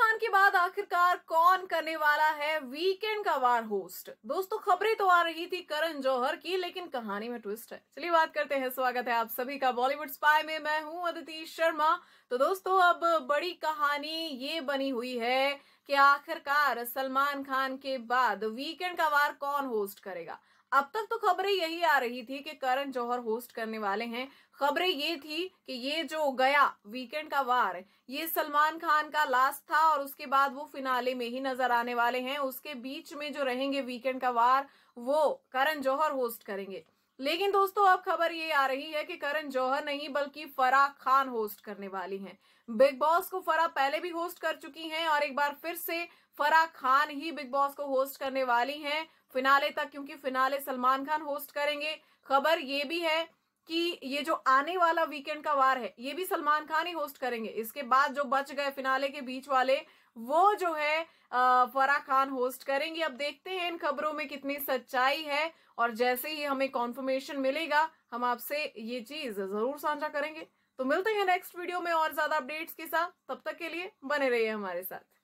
खान के बाद आखिरकार कौन करने वाला है वीकेंड का वार होस्ट दोस्तों खबरें तो आ रही थी करण जौहर की लेकिन कहानी में ट्विस्ट है चलिए बात करते हैं स्वागत है आप सभी का बॉलीवुड स्पाई में मैं हूं अदिति शर्मा तो दोस्तों अब बड़ी कहानी ये बनी हुई है कि आखिरकार सलमान खान के बाद वीकेंड का वार कौन होस्ट करेगा अब तक तो खबरें यही आ रही थी कि करण जौहर होस्ट करने वाले हैं खबरें ये थी कि ये जो गया वीकेंड का वार ये सलमान खान का लास्ट था और उसके बाद वो फिनाले में ही नजर आने वाले हैं उसके बीच में जो रहेंगे वीकेंड का वार वो करण जौहर होस्ट करेंगे लेकिन दोस्तों अब खबर ये आ रही है कि करण जौहर नहीं बल्कि फरा खान होस्ट करने वाली हैं बिग बॉस को फरा पहले भी होस्ट कर चुकी हैं और एक बार फिर से फराह खान ही बिग बॉस को होस्ट करने वाली हैं फिनाले तक क्योंकि फिनाले सलमान खान होस्ट करेंगे खबर ये भी है कि ये जो आने वाला वीकेंड का वार है ये भी सलमान खान ही होस्ट करेंगे इसके बाद जो बच गए फिनाले के बीच वाले वो जो है फराह खान होस्ट करेंगे अब देखते हैं इन खबरों में कितनी सच्चाई है और जैसे ही हमें कॉन्फर्मेशन मिलेगा हम आपसे ये चीज जरूर साझा करेंगे तो मिलते हैं नेक्स्ट वीडियो में और ज्यादा अपडेट्स के साथ तब तक के लिए बने रहिए हमारे साथ